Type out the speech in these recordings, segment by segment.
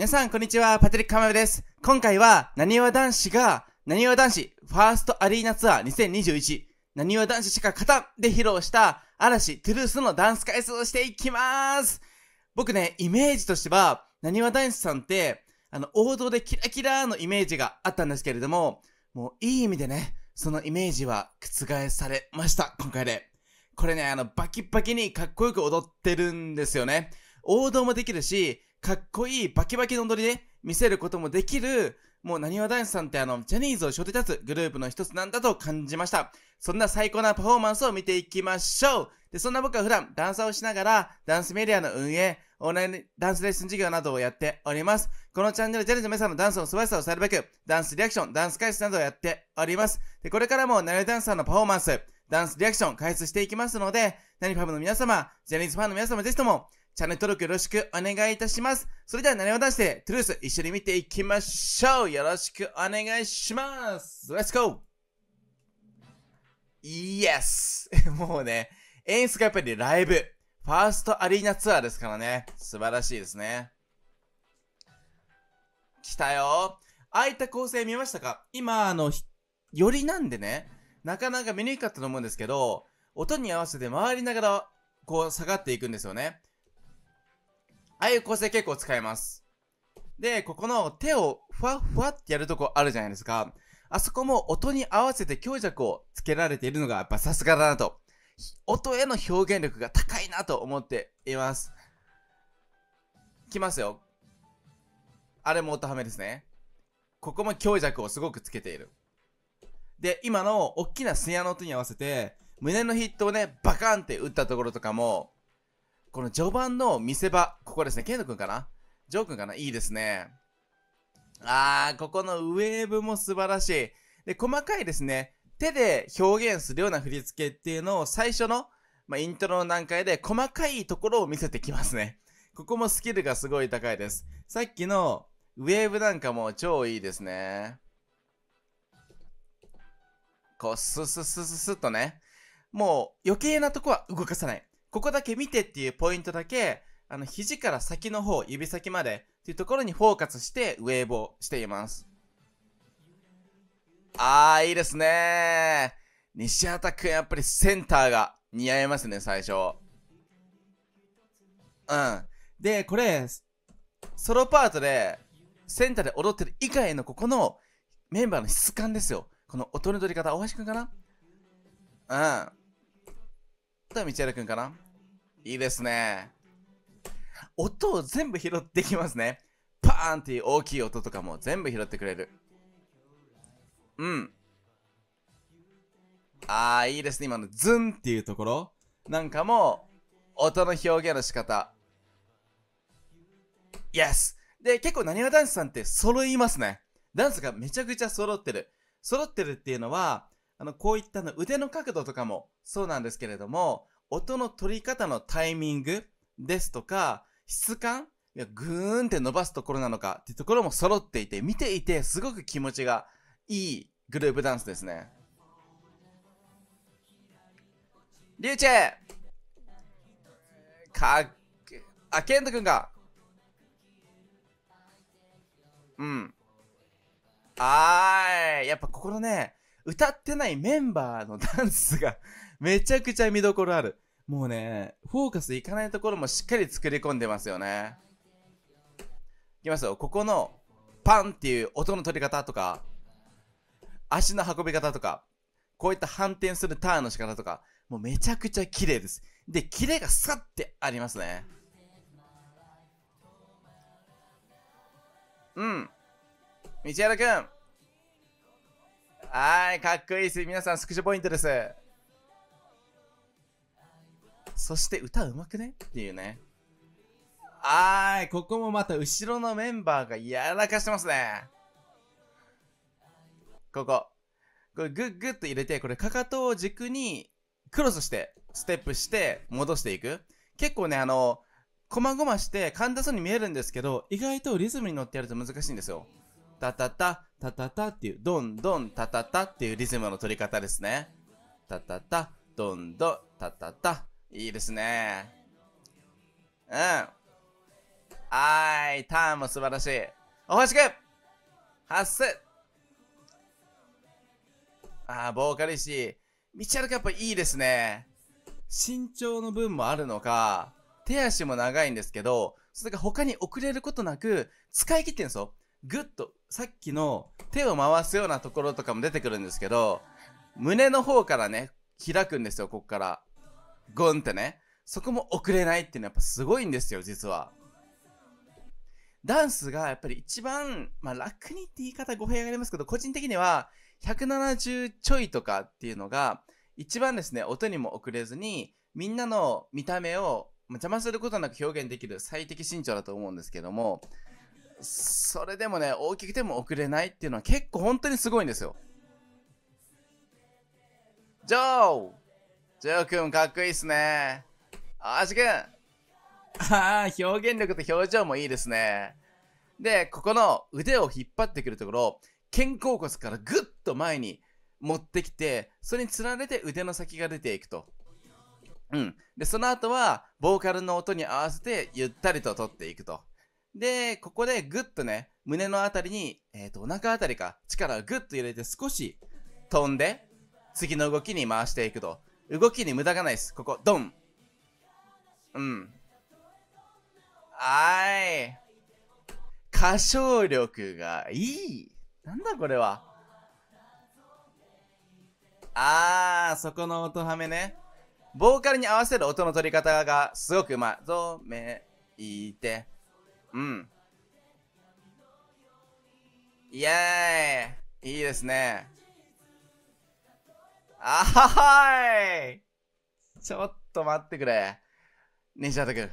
皆さん、こんにちは。パテリック・カマベです。今回は、なにわ男子が、なにわ男子、ファーストアリーナツアー2021、なにわ男子しか勝たんで披露した、嵐、トゥルースのダンス回数をしていきます僕ね、イメージとしては、なにわ男子さんって、あの、王道でキラキラのイメージがあったんですけれども、もういい意味でね、そのイメージは覆されました、今回で。これね、あの、バキバキにかっこよく踊ってるんですよね。王道もできるし、かっこいいバキバキの踊りで見せることもできる、もうなにわ男子さんってあの、ジャニーズを背負って立つグループの一つなんだと感じました。そんな最高なパフォーマンスを見ていきましょうで、そんな僕は普段ダンサーをしながら、ダンスメディアの運営、オンラインダンスレッスン授業などをやっております。このチャンネル、ジャニーズの皆さんのダンスの素晴らしさを伝えるべく、ダンスリアクション、ダンス解説などをやっております。で、これからもなにわダンスさんのパフォーマンス、ダンスリアクション開発していきますので、何ファブの皆様、ジャニーズファンの皆様ぜひとも、チャンネル登録よろしくお願いいたします。それでは、何も出して、トゥルース一緒に見ていきましょうよろしくお願いしますレッツゴーイエスもうね、演出がやっぱりライブ、ファーストアリーナツアーですからね、素晴らしいですね。来たよああいった構成見ましたか今、あの、よりなんでね、なかなか見にくかったと思うんですけど、音に合わせて回りながら、こう下がっていくんですよね。ああいう構成結構使えます。で、ここの手をふわふわってやるとこあるじゃないですか。あそこも音に合わせて強弱をつけられているのがやっぱさすがだなと。音への表現力が高いなと思っています。きますよ。あれも音ハメですね。ここも強弱をすごくつけている。で、今の大きなスニアの音に合わせて、胸のヒットをね、バカンって打ったところとかも、この序盤の見せ場、ここですね。ケンく君かなジョー君かないいですね。あー、ここのウェーブも素晴らしい。で、細かいですね。手で表現するような振り付けっていうのを最初の、まあ、イントロの段階で細かいところを見せてきますね。ここもスキルがすごい高いです。さっきのウェーブなんかも超いいですね。こう、スススススッとね。もう余計なとこは動かさない。ここだけ見てっていうポイントだけ、あの、肘から先の方、指先までっていうところにフォーカスしてウェーブをしています。あー、いいですね西畑くん、やっぱりセンターが似合いますね、最初。うん。で、これ、ソロパートで、センターで踊ってる以外のここのメンバーの質感ですよ。この音の取り方、大橋くんかなうん。道枝くんかないいですね。音を全部拾ってきますね。パーンっていう大きい音とかも全部拾ってくれる。うん。ああ、いいですね。今のズンっていうところなんかも、音の表現の仕方。Yes! で、結構なにわ男子さんって揃いますね。ダンスがめちゃくちゃ揃ってる。揃ってるっていうのは、あの、こういったの腕の角度とかもそうなんですけれども、音の取り方のタイミングですとか、質感ぐーんって伸ばすところなのかっていうところも揃っていて、見ていてすごく気持ちがいいグループダンスですね。リュうチェかあ、ケントくんが。うん。あーい。やっぱここのね、歌ってないメンバーのダンスが めちゃくちゃ見どころある。もうね、フォーカスいかないところもしっかり作り込んでますよね。いきますよ。ここのパンっていう音の取り方とか、足の運び方とか、こういった反転するターンの仕方とか、もうめちゃくちゃ綺麗です。で、キレがさってありますね。うん。道枝くん。はいかっこいいです皆さんスクショポイントですそして歌うまくねっていうねはいここもまた後ろのメンバーがやらかしてますねこここれグッグッと入れてこれかかとを軸にクロスしてステップして戻していく結構ねあのこまごまして簡単そうに見えるんですけど意外とリズムに乗ってやると難しいんですよタタタ、タタタっていう、どんどんタタタっていうリズムの取り方ですね。タタタ、どんどんタタタ。いいですね。うん。はーい、ターンも素晴らしい。おほしく発すああ、ボーカルし、ミチャルカップいいですね。身長の分もあるのか、手足も長いんですけど、それが他に遅れることなく、使い切ってんですよ。ぐっとさっきの手を回すようなところとかも出てくるんですけど胸の方からね開くんですよこっからゴンってねそこも遅れないっていうのはやっぱすごいんですよ実はダンスがやっぱり一番、まあ、楽にって言い方語弊がありますけど個人的には170ちょいとかっていうのが一番ですね音にも遅れずにみんなの見た目を邪魔することなく表現できる最適身長だと思うんですけどもそれでもね、大きくても遅れないっていうのは結構本当にすごいんですよ。ジョージョー君かっこいいっすね。あーし君ああ、表現力と表情もいいですね。で、ここの腕を引っ張ってくるところ、肩甲骨からぐっと前に持ってきて、それにつられて腕の先が出ていくと。うん。で、その後は、ボーカルの音に合わせてゆったりと取っていくと。で、ここでグッとね、胸のあたりに、えっ、ー、と、お腹あたりか、力をぐっと入れて少し飛んで、次の動きに回していくと。動きに無駄がないです。ここ、ドン。うん。はい。歌唱力がいい。なんだこれは。あー、そこの音はめね。ボーカルに合わせる音の取り方がすごくうまい。ドメいて。うん。イエーイいいですね。あははいちょっと待ってくれ。西畑くん。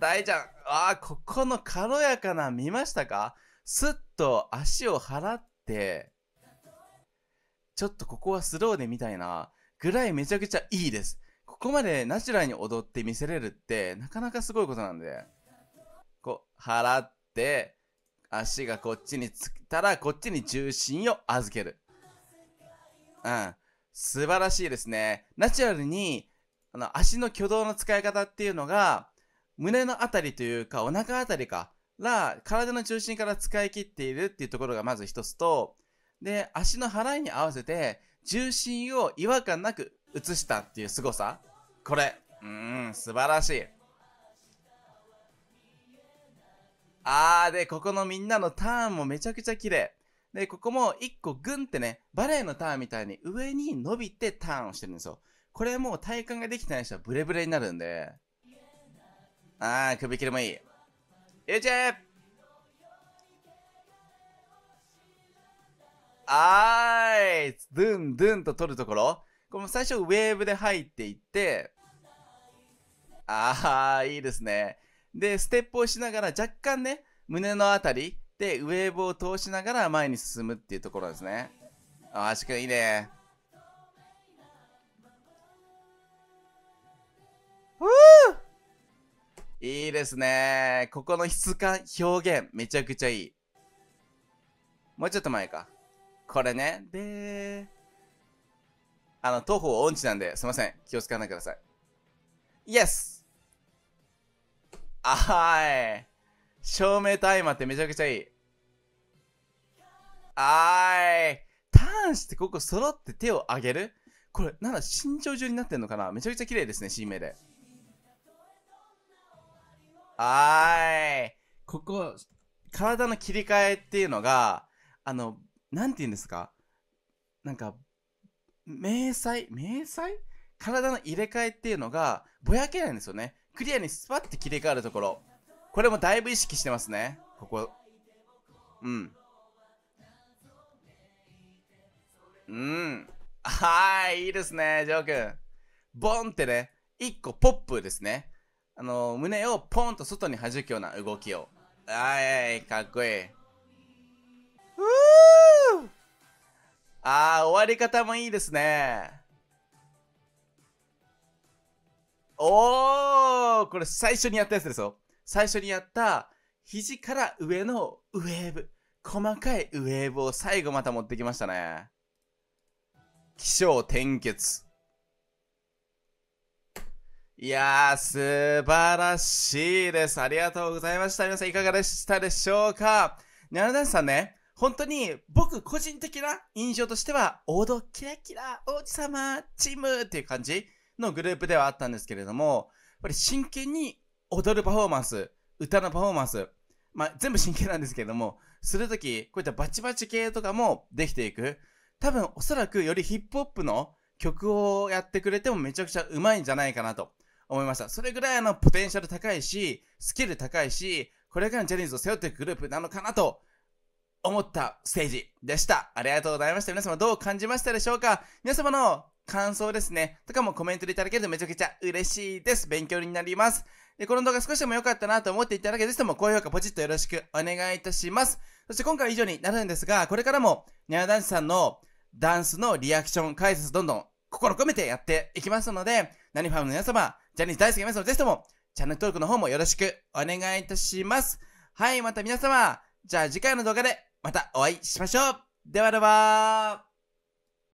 大ちゃん、ああ、ここの軽やかな見ましたかすっと足を払って、ちょっとここはスローでみたいなぐらいめちゃくちゃいいです。ここまでナチュラルに踊って見せれるってなかなかすごいことなんでこう払って足がこっちにつったらこっちに重心を預けるうん素晴らしいですねナチュラルにあの足の挙動の使い方っていうのが胸の辺りというかお腹辺りから体の中心から使い切っているっていうところがまず一つとで足の払いに合わせて重心を違和感なく移したっていう凄さこれうん素晴らしいあーでここのみんなのターンもめちゃくちゃ綺麗でここも1個グンってねバレエのターンみたいに上に伸びてターンをしてるんですよこれもう体幹ができてない人はブレブレになるんでああ首切りもいい YouTube! あーいドゥンドゥンと取るところこれ最初ウェーブで入っていって、あー、いいですね。で、ステップをしながら若干ね、胸の辺りでウェーブを通しながら前に進むっていうところですね。あー、しかいいね。ふぅいいですね。ここの質感、表現、めちゃくちゃいい。もうちょっと前か。これね、で、あの、東方音痴なんで、すいません。気をつかないでください。イエスあはい。照明タイマーってめちゃくちゃいい。あーい。ターンしてここ揃って手を上げるこれ、なんだ、身長順になってんのかなめちゃくちゃ綺麗ですね、新名で。あーい。ここ、体の切り替えっていうのが、あの、なんて言うんですかなんか、迷彩迷彩体の入れ替えっていうのが、ぼやけないんですよね。クリアにスパッて切り替わるところ。これもだいぶ意識してますね。ここ。うん。うん。はい、いいですね、ジョー君。ボンってね、一個ポップですね。あのー、胸をポンと外に弾くような動きを。はい、かっこいい。うーああ、終わり方もいいですね。おーこれ最初にやったやつですよ。最初にやった、肘から上のウェーブ。細かいウェーブを最後また持ってきましたね。気象転結。いやー、素晴らしいです。ありがとうございました。皆さんいかがでしたでしょうかニャルダンさんね、本当に僕個人的な印象としては、王道キラキラ王子様チームっていう感じのグループではあったんですけれども、やっぱり真剣に踊るパフォーマンス、歌のパフォーマンス、まあ、全部真剣なんですけれども、するとき、こういったバチバチ系とかもできていく。多分おそらくよりヒップホップの曲をやってくれてもめちゃくちゃうまいんじゃないかなと思いました。それぐらいのポテンシャル高いし、スキル高いし、これからのジャニーズを背負っていくグループなのかなと思ったステージでした。ありがとうございました。皆様どう感じましたでしょうか皆様の感想ですね、とかもコメントでいただけるとめちゃくちゃ嬉しいです。勉強になります。で、この動画少しでも良かったなと思っていただけたとも高評価ポチッとよろしくお願いいたします。そして今回は以上になるんですが、これからも、ニャー男子さんのダンスのリアクション解説どんどん心込めてやっていきますので、何ファームの皆様、ジャニーズ大好きな皆様、ぜひともチャンネル登録の方もよろしくお願いいたします。はい、また皆様、じゃあ次回の動画でまたお会いしましょうではでは